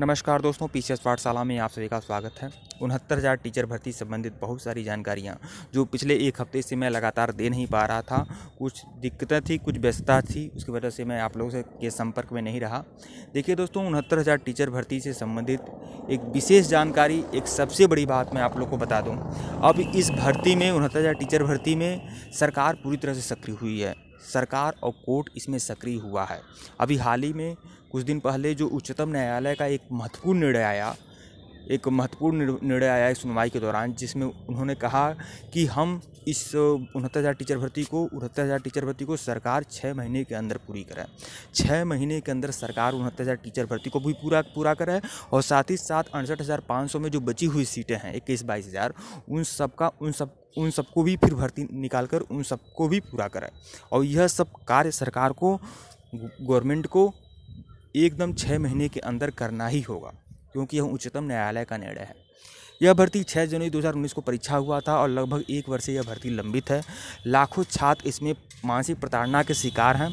नमस्कार दोस्तों P C S पाठशाला में आप सभी का स्वागत है उनहत्तर हज़ार टीचर भर्ती संबंधित बहुत सारी जानकारियाँ जो पिछले एक हफ्ते से मैं लगातार दे नहीं पा रहा था कुछ दिक्कतें थी कुछ व्यस्तता थी उसकी वजह से मैं आप लोगों से के संपर्क में नहीं रहा देखिए दोस्तों उनहत्तर हज़ार टीचर भर्ती से संबंधित एक विशेष जानकारी एक सबसे बड़ी बात मैं आप लोग को बता दूँ अब इस भर्ती में उनहत्तर हज़ार टीचर भर्ती में सरकार पूरी तरह से सक्रिय हुई है सरकार और कोर्ट इसमें सक्रिय हुआ है अभी हाल ही में कुछ दिन पहले जो उच्चतम न्यायालय का एक महत्वपूर्ण निर्णय आया एक महत्वपूर्ण निर्णय आया है सुनवाई के दौरान जिसमें उन्होंने कहा कि हम इस उनहत्तर हज़ार टीचर भर्ती को उनहत्तर हज़ार टीचर भर्ती को सरकार छः महीने के अंदर पूरी करें छः महीने के अंदर सरकार उनहत्तर हज़ार टीचर भर्ती को भी पूरा पूरा करे और साथ ही साथ अड़सठ हज़ार पाँच सौ में जो बची हुई सीटें हैं इक्कीस बाईस हज़ार उन सबका उन सब उन सबको भी फिर भर्ती निकाल कर उन सबको भी पूरा कराए और यह सब कार्य सरकार को गवर्नमेंट को एकदम छः महीने के अंदर करना ही होगा क्योंकि यह उच्चतम न्यायालय का निर्णय है यह भर्ती 6 जनवरी 2019 को परीक्षा हुआ था और लगभग एक वर्ष से यह भर्ती लंबित है लाखों छात्र इसमें मानसिक प्रताड़ना के शिकार हैं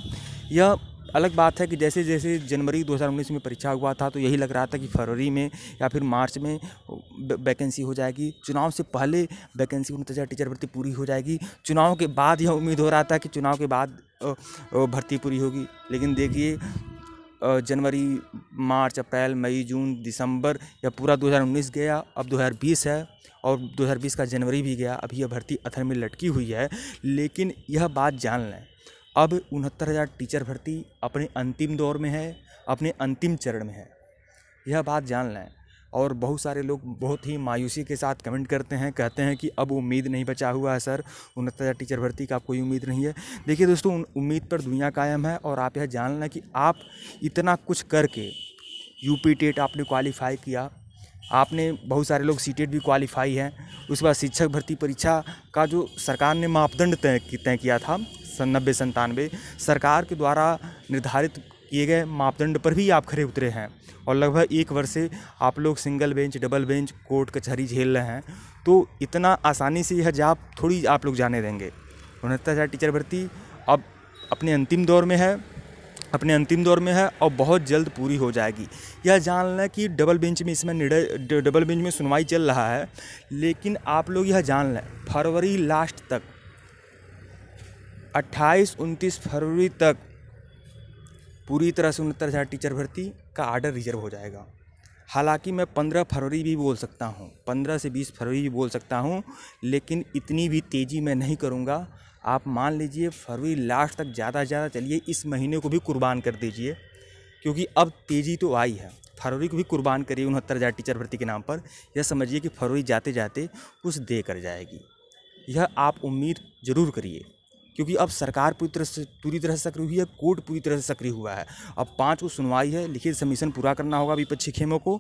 यह अलग बात है कि जैसे जैसे जनवरी 2019 में परीक्षा हुआ था तो यही लग रहा था कि फरवरी में या फिर मार्च में वैकेंसी हो जाएगी चुनाव से पहले वैकेंसी उनतीस हज़ार टीचर भर्ती पूरी हो जाएगी चुनाव के बाद यह उम्मीद हो रहा था कि चुनाव के बाद भर्ती पूरी होगी लेकिन देखिए जनवरी मार्च अप्रैल मई जून दिसंबर यह पूरा 2019 गया अब 2020 है और 2020 का जनवरी भी गया अभी यह भर्ती अथर में लटकी हुई है लेकिन यह बात जान लें अब उनहत्तर हज़ार टीचर भर्ती अपने अंतिम दौर में है अपने अंतिम चरण में है यह बात जान लें और बहुत सारे लोग बहुत ही मायूसी के साथ कमेंट करते हैं कहते हैं कि अब उम्मीद नहीं बचा हुआ है सर उनहत्तर हज़ार टीचर भर्ती का कोई उम्मीद नहीं है देखिए दोस्तों उम्मीद पर दुनिया कायम है और आप यह जान लें कि आप इतना कुछ करके यूपी टेट आपने क्वालिफाई किया आपने बहुत सारे लोग सीटेट भी क्वालिफाई हैं उसके बाद शिक्षक भर्ती परीक्षा का जो सरकार ने मापदंड तय तय किया था सन नब्बे संतानवे सरकार के द्वारा निर्धारित किए गए मापदंड पर भी आप खड़े उतरे हैं और लगभग एक वर्ष से आप लोग single bench double bench court कचहरी झेल रहे हैं तो इतना आसानी से यह जाप थोड़ी आप लोग जाने देंगे उनहत्तर हज़ार टीचर भर्ती अब अपने अंतिम दौर में है अपने अंतिम दौर में है और बहुत जल्द पूरी हो जाएगी यह जान लें कि डबल बेंच में इसमें निर्णय डबल बेंच में सुनवाई चल रहा है लेकिन आप लोग यह जान लें फरवरी लास्ट तक 28 उनतीस फरवरी तक पूरी तरह से उनहत्तर हज़ार टीचर भर्ती का आर्डर रिजर्व हो जाएगा हालांकि मैं पंद्रह फरवरी भी बोल सकता हूँ पंद्रह से बीस फरवरी भी बोल सकता हूँ लेकिन इतनी भी तेज़ी मैं नहीं करूँगा आप मान लीजिए फरवरी लास्ट तक ज़्यादा से ज़्यादा चलिए इस महीने को भी कुर्बान कर दीजिए क्योंकि अब तेज़ी तो आई है फरवरी को भी कुर्बान करिए उनहत्तर हज़ार टीचर भर्ती के नाम पर यह समझिए कि फरवरी जाते जाते कुछ दे कर जाएगी यह आप उम्मीद ज़रूर करिए क्योंकि अब सरकार पूरी तरह से पूरी तरह से सक्रिय हुई है कोर्ट पूरी तरह से सक्रिय हुआ है अब पाँच को सुनवाई है लिखित समीशन पूरा करना होगा विपक्षी खेमों को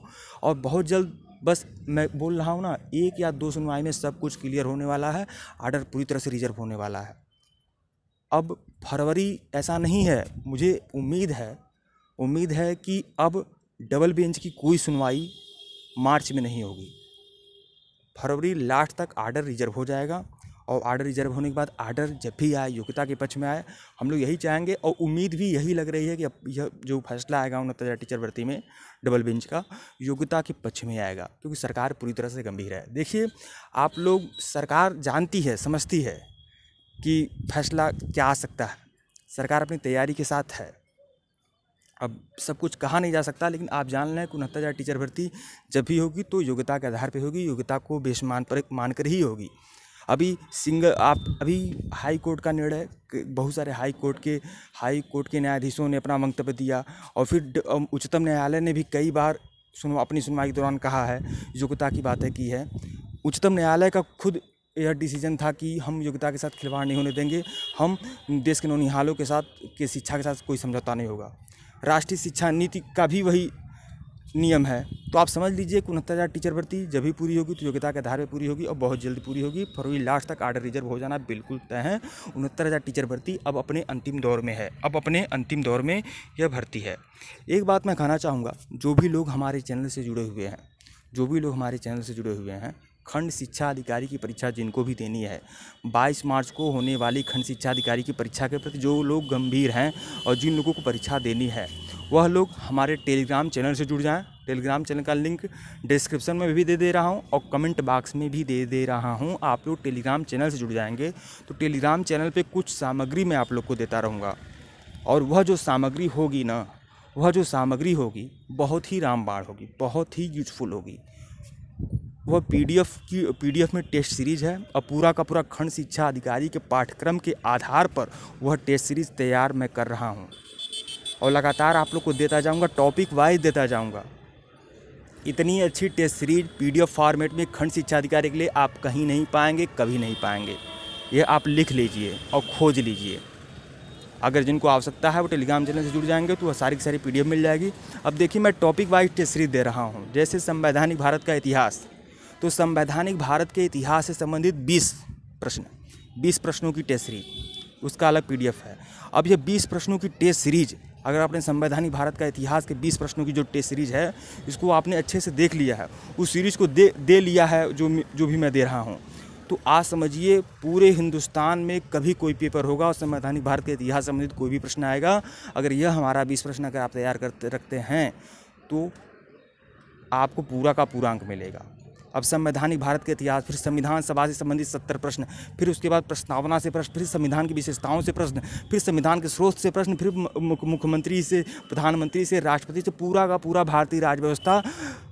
और बहुत जल्द बस मैं बोल रहा हूँ ना एक या दो सुनवाई में सब कुछ क्लियर होने वाला है आर्डर पूरी तरह से रिजर्व होने वाला है अब फरवरी ऐसा नहीं है मुझे उम्मीद है उम्मीद है कि अब डबल बेंच की कोई सुनवाई मार्च में नहीं होगी फरवरी लास्ट तक आर्डर रिजर्व हो जाएगा और आर्डर रिजर्व होने के बाद आर्डर जब भी आए योग्यता के पक्ष में आए हम लोग यही चाहेंगे और उम्मीद भी यही लग रही है कि अब यह जो फैसला आएगा हजार टीचर भर्ती में डबल बेंच का योग्यता के पक्ष में आएगा क्योंकि सरकार पूरी तरह से गंभीर है देखिए आप लोग सरकार जानती है समझती है कि फैसला क्या आ सकता है सरकार अपनी तैयारी के साथ है अब सब कुछ कहा नहीं जा सकता लेकिन आप जान लें कि उनहत्तर हज़ार टीचर भर्ती जब भी होगी तो योग्यता के आधार पर होगी योग्यता को बेशमान पर मानकर ही होगी अभी सिंगल आप अभी हाई कोर्ट का निर्णय बहुत सारे हाई कोर्ट के हाई कोर्ट के न्यायाधीशों ने अपना मंतव्य दिया और फिर उच्चतम न्यायालय ने भी कई बार सुनवा अपनी सुनवाई के दौरान कहा है योग्यता की बातें की है उच्चतम न्यायालय का खुद यह डिसीजन था कि हम योग्यता के साथ खिलवाड़ नहीं होने देंगे हम देश के नौनिहालों के साथ के शिक्षा के साथ कोई समझौता नहीं होगा राष्ट्रीय शिक्षा नीति का भी वही नियम है तो आप समझ लीजिए कि उनहत्तर हज़ार टीचर भर्ती जब भी पूरी होगी तो योग्यता के आधार पर पूरी होगी और बहुत जल्द पूरी होगी फरवरी लास्ट तक आर्डर रिजर्व हो जाना बिल्कुल तय है उनहत्तर हज़ार टीचर भर्ती अब अपने अंतिम दौर में है अब अपने अंतिम दौर में यह भर्ती है एक बात मैं कहना चाहूँगा जो भी लोग हमारे चैनल से जुड़े हुए हैं जो भी लोग हमारे चैनल से जुड़े हुए हैं खंड शिक्षा अधिकारी की परीक्षा जिनको भी देनी है 22 मार्च को होने वाली खंड शिक्षा अधिकारी की परीक्षा के प्रति जो लोग गंभीर हैं और जिन लोगों को परीक्षा देनी है वह लोग हमारे टेलीग्राम चैनल से जुड़ जाएँ टेलीग्राम चैनल का लिंक डिस्क्रिप्शन में भी दे दे रहा हूँ और कमेंट बॉक्स में भी दे दे रहा हूँ आप लोग टेलीग्राम चैनल से जुड़ जाएंगे तो टेलीग्राम चैनल पे कुछ सामग्री मैं आप लोग को देता रहूँगा और वह जो सामग्री होगी ना वह जो सामग्री होगी बहुत ही रामबाण होगी बहुत ही यूजफुल होगी वह पीडीएफ की पीडीएफ में टेस्ट सीरीज है और पूरा का पूरा खंड शिक्षा अधिकारी के पाठ्यक्रम के आधार पर वह टेस्ट सीरीज तैयार मैं कर रहा हूँ और लगातार आप लोग को देता जाऊँगा टॉपिक वाइज देता जाऊँगा इतनी अच्छी टेस्ट सीरीज एफ फॉर्मेट में खंड शिक्षा अधिकारी के लिए आप कहीं नहीं पाएंगे कभी नहीं पाएंगे ये आप लिख लीजिए और खोज लीजिए अगर जिनको आवश्यकता है वो टेलीग्राम चैनल से जुड़ जाएंगे तो वह सारी की सारी पीडीएफ मिल जाएगी अब देखिए मैं टॉपिक वाइज टेस्ट सीरीज दे रहा हूँ जैसे संवैधानिक भारत का इतिहास तो संवैधानिक भारत के इतिहास से संबंधित बीस प्रश्न बीस प्रश्नों की टेस्ट सीरीज उसका अलग पी है अब यह बीस प्रश्नों की टेस्ट सीरीज अगर आपने संवैधानिक भारत का इतिहास के 20 प्रश्नों की जो टेस्ट सीरीज है इसको आपने अच्छे से देख लिया है उस सीरीज को दे दे लिया है जो जो भी मैं दे रहा हूँ तो आज समझिए पूरे हिंदुस्तान में कभी कोई पेपर होगा और संवैधानिक भारत के इतिहास संबंधित कोई भी प्रश्न आएगा अगर यह हमारा बीस प्रश्न अगर आप तैयार करते रखते हैं तो आपको पूरा का पूरा अंक मिलेगा अब संवैधानिक भारत के इतिहास फिर संविधान सभा से संबंधित सत्तर प्रश्न फिर उसके बाद प्रस्तावना से प्रश्न फिर संविधान की विशेषताओं से प्रश्न फिर संविधान के स्रोत से प्रश्न फिर मुख्यमंत्री से प्रधानमंत्री से राष्ट्रपति से पूरा का पूरा भारतीय राजव्यवस्था व्यवस्था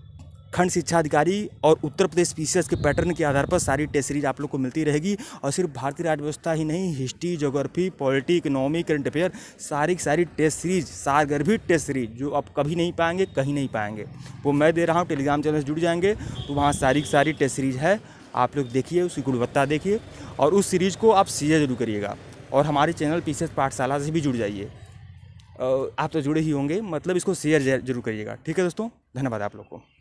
खंड शिक्षा अधिकारी और उत्तर प्रदेश पी के पैटर्न के आधार पर सारी टेस्ट सीरीज आप लोग को मिलती रहेगी और सिर्फ भारतीय राजव्यवस्था ही नहीं history geography polity economy current affair सारी की सारी टेस्ट सीरीज सारगर्भी टेस्ट सीरीज जो आप कभी नहीं पाएंगे कहीं नहीं पाएंगे वो मैं दे रहा हूँ टेलीग्राम चैनल से जुड़ जाएंगे तो वहाँ सारी की सारी टेस्ट सीरीज है आप लोग देखिए उसकी गुणवत्ता देखिए और उस सीरीज़ को आप सीधे जरूर करिएगा और हमारे चैनल पी पाठशाला से भी जुड़ जाइए आप तो जुड़े ही होंगे मतलब इसको शेयर जरूर करिएगा ठीक है दोस्तों धन्यवाद आप लोग को